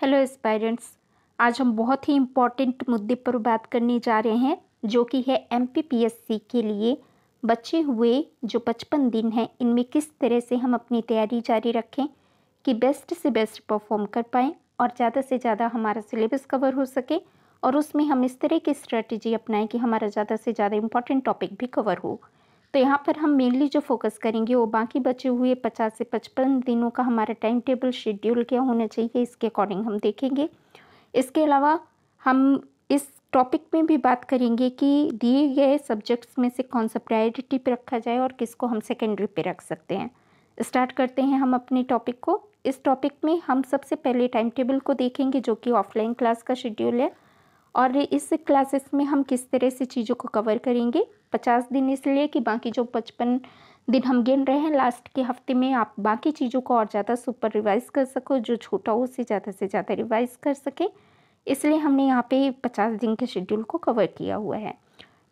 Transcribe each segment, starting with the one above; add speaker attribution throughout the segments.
Speaker 1: hello aspirants आज हम बहुत ही इम्पॉर्टेंट मुद्दे पर बात करने जा रहे हैं जो कि है एम के लिए बचे हुए जो पचपन दिन हैं इनमें किस तरह से हम अपनी तैयारी जारी रखें कि बेस्ट से बेस्ट परफॉर्म कर पाएँ और ज़्यादा से ज़्यादा हमारा सिलेबस कवर हो सके और उसमें हम इस तरह की स्ट्रेटजी अपनाएं कि हमारा ज़्यादा से ज़्यादा इम्पॉर्टेंट टॉपिक भी कवर हो तो यहाँ पर हम मेनली जो फोकस करेंगे वो बाकी बचे हुए पचास से पचपन दिनों का हमारा टाइम टेबल शेड्यूल क्या होना चाहिए इसके अकॉर्डिंग हम देखेंगे इसके अलावा हम इस टॉपिक में भी बात करेंगे कि दिए गए सब्जेक्ट्स में से कौन सा प्रायोरिटी पर रखा जाए और किसको हम सेकेंडरी पर रख सकते हैं स्टार्ट करते हैं हम अपने टॉपिक को इस टॉपिक में हम सबसे पहले टाइम टेबल को देखेंगे जो कि ऑफलाइन क्लास का शेड्यूल है और इस क्लासेस में हम किस तरह से चीज़ों को कवर करेंगे पचास दिन इसलिए कि बाकी जो पचपन दिन हम गिन रहे हैं लास्ट के हफ्ते में आप बाकी चीज़ों को और ज़्यादा सुपर रिवाइज़ कर सको जो छोटा हो उसे ज़्यादा से ज़्यादा रिवाइज़ कर सकें इसलिए हमने यहाँ पे पचास दिन के शेड्यूल को कवर किया हुआ है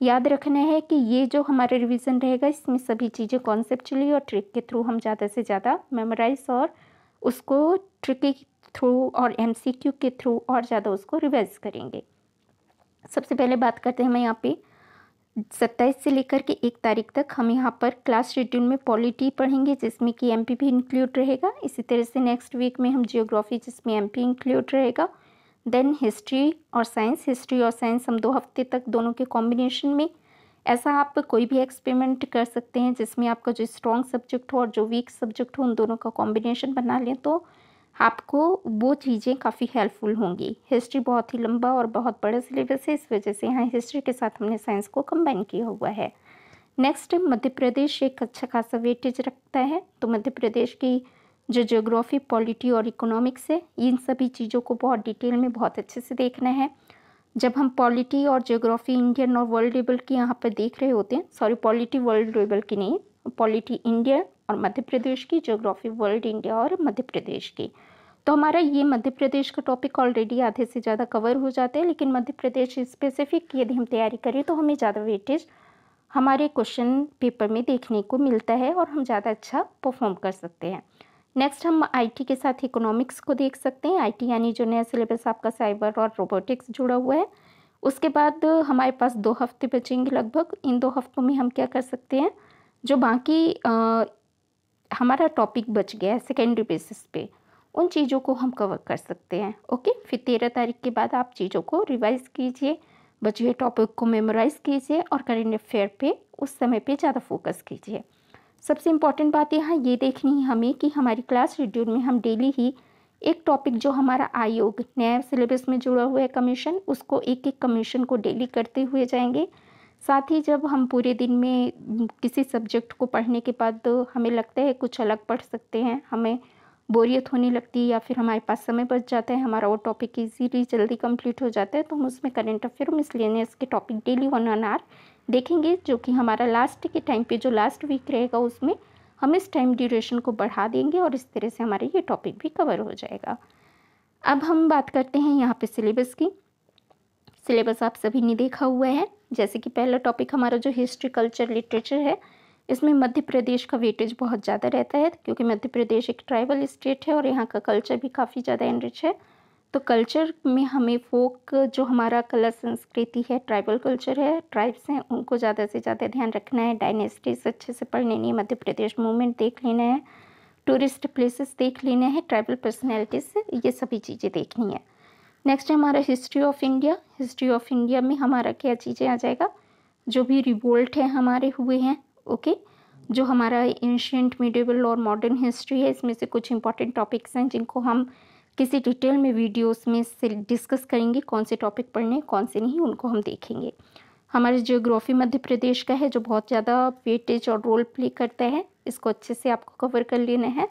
Speaker 1: याद रखना है कि ये जो हमारा रिवीजन रहेगा इसमें सभी चीज़ें कॉन्सेप्चुअली और ट्रिक के थ्रू हम ज़्यादा से ज़्यादा मेमोराइज और उसको ट्रिक के थ्रू और एम के थ्रू और ज़्यादा उसको रिवाइज करेंगे सबसे पहले बात करते हैं हम यहाँ पर सत्ताईस से लेकर के एक तारीख तक हम यहाँ पर क्लास शेड्यूल में पॉलिटी पढ़ेंगे जिसमें कि एमपी भी इंक्लूड रहेगा इसी तरह से नेक्स्ट वीक में हम जियोग्राफी जिसमें एमपी इंक्लूड रहेगा देन हिस्ट्री और साइंस हिस्ट्री और साइंस हम दो हफ्ते तक दोनों के कॉम्बिनेशन में ऐसा आप कोई भी एक्सपेरिमेंट कर सकते हैं जिसमें आपका जो स्ट्रॉन्ग सब्जेक्ट हो और जो वीक सब्जेक्ट हो उन दोनों का कॉम्बिनेशन बना लें तो आपको वो चीज़ें काफ़ी हेल्पफुल होंगी हिस्ट्री बहुत ही लंबा और बहुत बड़ा सिलेबस है इस वजह से यहाँ हिस्ट्री के साथ हमने साइंस को कंबाइन किया हुआ है नेक्स्ट मध्य प्रदेश एक अच्छा खासा वेटेज रखता है तो मध्य प्रदेश की जो जोग्राफी पॉलिटी और इकोनॉमिक्स है इन सभी चीज़ों को बहुत डिटेल में बहुत अच्छे से देखना है जब हम पॉलिटी और जोग्राफी इंडियन और वर्ल्ड लेवल की यहाँ पर देख रहे होते हैं सॉरी पॉलिटी वर्ल्ड लेवल की नहीं पॉलिटी इंडियन और मध्य प्रदेश की ज्योग्राफी वर्ल्ड इंडिया और मध्य प्रदेश की तो हमारा ये मध्य प्रदेश का टॉपिक ऑलरेडी आधे से ज़्यादा कवर हो जाते हैं लेकिन मध्य प्रदेश स्पेसिफिक यदि हम तैयारी करें तो हमें ज़्यादा वेटेज हमारे क्वेश्चन पेपर में देखने को मिलता है और हम ज़्यादा अच्छा परफॉर्म कर सकते हैं नेक्स्ट हम आईटी के साथ इकोनॉमिक्स को देख सकते हैं आईटी यानी जो नया सिलेबस आपका साइबर और रोबोटिक्स जुड़ा हुआ है उसके बाद हमारे पास दो हफ्ते बचेंगे लगभग इन दो हफ्तों में हम क्या कर सकते हैं जो बाकी हमारा टॉपिक बच गया है सेकेंडरी बेसिस पे उन चीज़ों को हम कवर कर सकते हैं ओके फिर तेरह तारीख के बाद आप चीज़ों को रिवाइज कीजिए बचे हुए टॉपिक को मेमोराइज कीजिए और करेंट अफेयर पे उस समय पे ज़्यादा फोकस कीजिए सबसे इम्पॉर्टेंट बात यहाँ ये देखनी है हमें कि हमारी क्लास शेड्यूल में हम डेली ही एक टॉपिक जो हमारा आयोग नया सिलेबस में जुड़ा हुआ है कमीशन उसको एक एक कमीशन को डेली करते हुए जाएंगे साथ ही जब हम पूरे दिन में किसी सब्जेक्ट को पढ़ने के बाद हमें लगता है कुछ अलग पढ़ सकते हैं हमें बोरियत होने लगती है या फिर हमारे पास समय बच जाता है हमारा वो टॉपिक इजीली जल्दी कंप्लीट हो जाता है तो हम उसमें करंट अफेयर मिसलेनियस के topic daily one N R देखेंगे जो कि हमारा लास्ट के टाइम पे जो लास्ट वीक रहेगा उसमें हम इस टाइम ड्यूरेशन को बढ़ा देंगे और इस तरह से हमारे ये टॉपिक भी कवर हो जाएगा अब हम बात करते हैं यहाँ पे सिलेबस की सिलेबस आप सभी ने देखा हुआ है जैसे कि पहला टॉपिक हमारा जो हिस्ट्री कल्चर लिटरेचर है इसमें मध्य प्रदेश का वेटेज बहुत ज़्यादा रहता है क्योंकि मध्य प्रदेश एक ट्राइबल स्टेट है और यहाँ का कल्चर भी काफ़ी ज़्यादा एनरिच है तो कल्चर में हमें फोक जो हमारा कला संस्कृति है ट्राइबल कल्चर है ट्राइब्स हैं उनको ज़्यादा से ज़्यादा ध्यान रखना है डायनेस्टीज अच्छे से पढ़ लेनी है मध्य प्रदेश मूवमेंट देख लेना है टूरिस्ट प्लेसेस देख लेने हैं ट्राइबल पर्सनैलिटीज़ ये सभी चीज़ें देखनी है नेक्स्ट है हमारा history of India history of India में हमारा क्या चीज़ें आ जाएगा जो भी रिवोल्ट हैं हमारे हुए हैं ओके जो हमारा एंशियंट मिडिवल और मॉडर्न हिस्ट्री है इसमें से कुछ इंपॉर्टेंट टॉपिक्स हैं जिनको हम किसी डिटेल में वीडियोस में से डिस्कस करेंगे कौन से टॉपिक पढ़ने कौन से नहीं उनको हम देखेंगे हमारे जियोग्राफी मध्य प्रदेश का है जो बहुत ज़्यादा वेटेज और रोल प्ले करता है इसको अच्छे से आपको कवर कर लेना है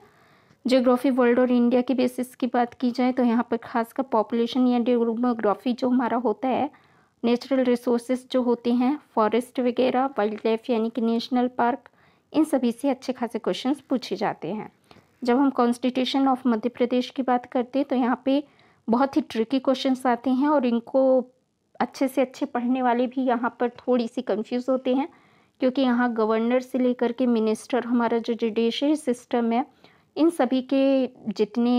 Speaker 1: जियोग्राफी वर्ल्ड और इंडिया के बेसिस की बात की जाए तो यहाँ पर खासकर पॉपुलेशन या डेमोग्राफी जो हमारा होता है नेचुरल रिसोर्सेज जो होते हैं फॉरेस्ट वगैरह वाइल्ड लाइफ यानी कि नेशनल पार्क इन सभी से अच्छे खासे क्वेश्चंस पूछे जाते हैं जब हम कॉन्स्टिट्यूशन ऑफ मध्य प्रदेश की बात करते हैं तो यहाँ पे बहुत ही ट्रिकी क्वेश्चन आते हैं और इनको अच्छे से अच्छे पढ़ने वाले भी यहाँ पर थोड़ी सी कंफ्यूज होते हैं क्योंकि यहाँ गवर्नर से लेकर के मिनिस्टर हमारा जो जुडिशरी सिस्टम है इन सभी के जितने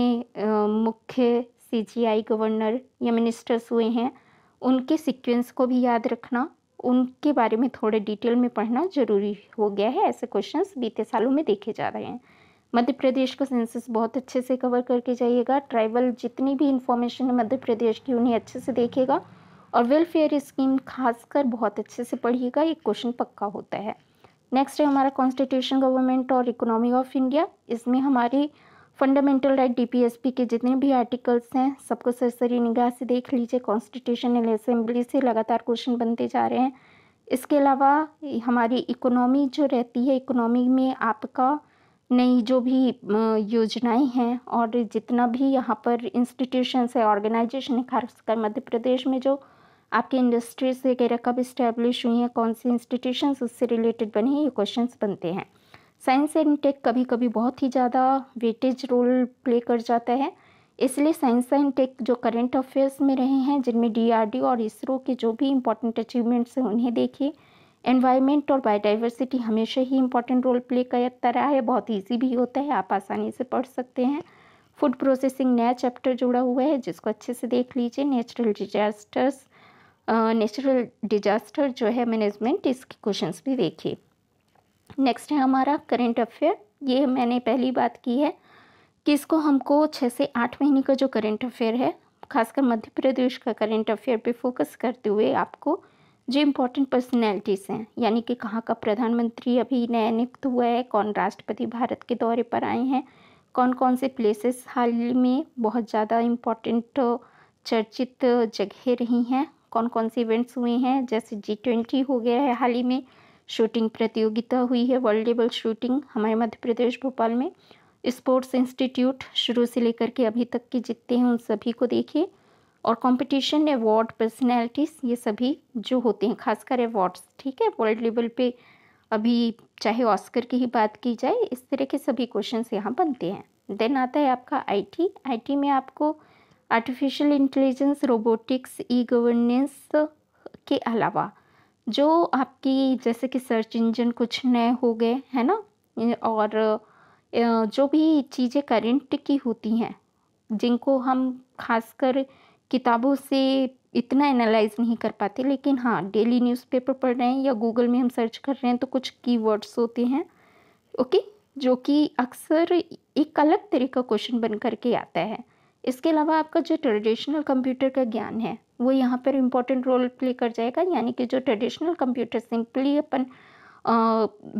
Speaker 1: मुख्य सीजीआई गवर्नर या मिनिस्टर्स हुए हैं उनके सीक्वेंस को भी याद रखना उनके बारे में थोड़े डिटेल में पढ़ना जरूरी हो गया है ऐसे क्वेश्चंस बीते सालों में देखे जा रहे हैं मध्य प्रदेश का सेंसस बहुत अच्छे से कवर करके जाइएगा ट्राइबल जितनी भी इंफॉर्मेशन है मध्य प्रदेश की उन्हें अच्छे से देखेगा और वेलफेयर स्कीम खासकर बहुत अच्छे से पढ़िएगा ये क्वेश्चन पक्का होता है नेक्स्ट है हमारा कॉन्स्टिट्यूशन गवर्नमेंट और इकोनॉमी ऑफ इंडिया इसमें हमारी फंडामेंटल राइट डीपीएसपी के जितने भी आर्टिकल्स हैं सबको सरसरी निगाह से देख लीजिए कॉन्स्टिट्यूशनल असेंबली से लगातार क्वेश्चन बनते जा रहे हैं इसके अलावा हमारी इकोनॉमी जो रहती है इकोनॉमी में आपका नई जो भी योजनाएं हैं और जितना भी यहाँ पर इंस्टीट्यूशन है ऑर्गेनाइजेशन है खासकर मध्य प्रदेश में जो आपकी इंडस्ट्रीज वगैरह कब इस्टेब्लिश हुई हैं कौन सी इंस्टीट्यूशंस उससे रिलेटेड बने हैं ये क्वेश्चन बनते हैं साइंस एंड टेक कभी कभी बहुत ही ज़्यादा वेटेज रोल प्ले कर जाता है इसलिए साइंस एंड टेक जो करंट अफेयर्स में रहे हैं जिनमें डीआरडी और इसरो के जो भी इम्पोर्टेंट अचीवमेंट्स हैं उन्हें देखिए एनवायरनमेंट और बायोडाइवर्सिटी हमेशा ही इंपॉर्टेंट रोल प्ले करता रहा है बहुत ईजी भी होता है आप आसानी से पढ़ सकते हैं फूड प्रोसेसिंग नया चैप्टर जुड़ा हुआ है जिसको अच्छे से देख लीजिए नेचुरल डिजास्टर्स नेचुरल डिजास्टर जो है मैनेजमेंट इसके क्वेश्चंस भी देखिए नेक्स्ट है हमारा करेंट अफेयर ये मैंने पहली बात की है कि इसको हमको छः से आठ महीने का जो करेंट अफेयर है खासकर मध्य प्रदेश का करेंट अफेयर पे फोकस करते हुए आपको जो इम्पोर्टेंट पर्सनैलिटीज़ हैं यानी कि कहाँ का प्रधानमंत्री अभी नया नियुक्त हुआ है कौन राष्ट्रपति भारत के दौरे पर आए हैं कौन कौन से प्लेसेस हाल में बहुत ज़्यादा इम्पोर्टेंट चर्चित जगह रही हैं कौन कौन से इवेंट्स हुए हैं जैसे जी ट्वेंटी हो गया है हाल ही में शूटिंग प्रतियोगिता हुई है वर्ल्ड लेवल शूटिंग हमारे मध्य प्रदेश भोपाल में स्पोर्ट्स इंस्टीट्यूट शुरू से लेकर के अभी तक के जितने हैं उन सभी को देखिए और कंपटीशन अवार्ड पर्सनैलिटीज़ ये सभी जो होते हैं खासकर अवार्ड्स ठीक है वर्ल्ड लेवल पे अभी चाहे ऑस्कर की ही बात की जाए इस तरह के सभी क्वेश्चन यहाँ बनते हैं देन आता है आपका आईटी आईटी में आपको artificial intelligence robotics e governance के अलावा जो आपकी जैसे कि सर्च इंजन कुछ नए हो गए है ना और जो भी चीज़ें करेंट की होती हैं जिनको हम खासकर किताबों से इतना एनालाइज नहीं कर पाते लेकिन हाँ डेली न्यूज़पेपर पढ़ रहे हैं या गूगल में हम सर्च कर रहे हैं तो कुछ कीवर्ड्स होते हैं ओके जो कि अक्सर एक अलग तरह का क्वेश्चन बन करके आता है इसके अलावा आपका जो ट्रेडिशनल कंप्यूटर का ज्ञान है वो यहाँ पर इम्पोर्टेंट रोल प्ले कर जाएगा यानी कि जो ट्रेडिशनल कंप्यूटर सिंपली अपन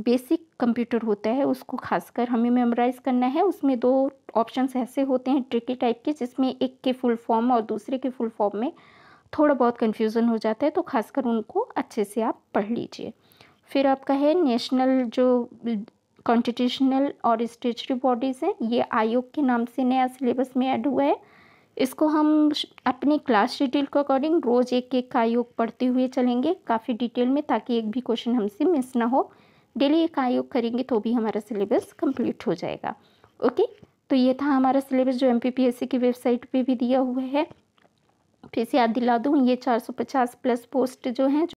Speaker 1: बेसिक कंप्यूटर होता है उसको खासकर हमें मेमोराइज करना है उसमें दो ऑप्शन ऐसे होते हैं ट्रिकी टाइप के जिसमें एक के फुल फॉर्म और दूसरे के फुल फॉर्म में थोड़ा बहुत कन्फ्यूज़न हो जाता है तो खासकर उनको अच्छे से आप पढ़ लीजिए फिर आपका है नेशनल जो कॉन्स्टिट्यूशनल और स्टेचरी बॉडीज़ हैं ये आयोग के नाम से नया सिलेबस में ऐड हुआ है इसको हम अपने क्लास शेड्यूल के अकॉर्डिंग रोज़ एक एक का आयोग पढ़ते हुए चलेंगे काफ़ी डिटेल में ताकि एक भी क्वेश्चन हमसे मिस ना हो डेली एक आयोग करेंगे तो भी हमारा सिलेबस कंप्लीट हो जाएगा ओके तो ये था हमारा सिलेबस जो एम की वेबसाइट पर भी दिया हुआ है फिर से याद दिला दूँ ये चार प्लस पोस्ट जो हैं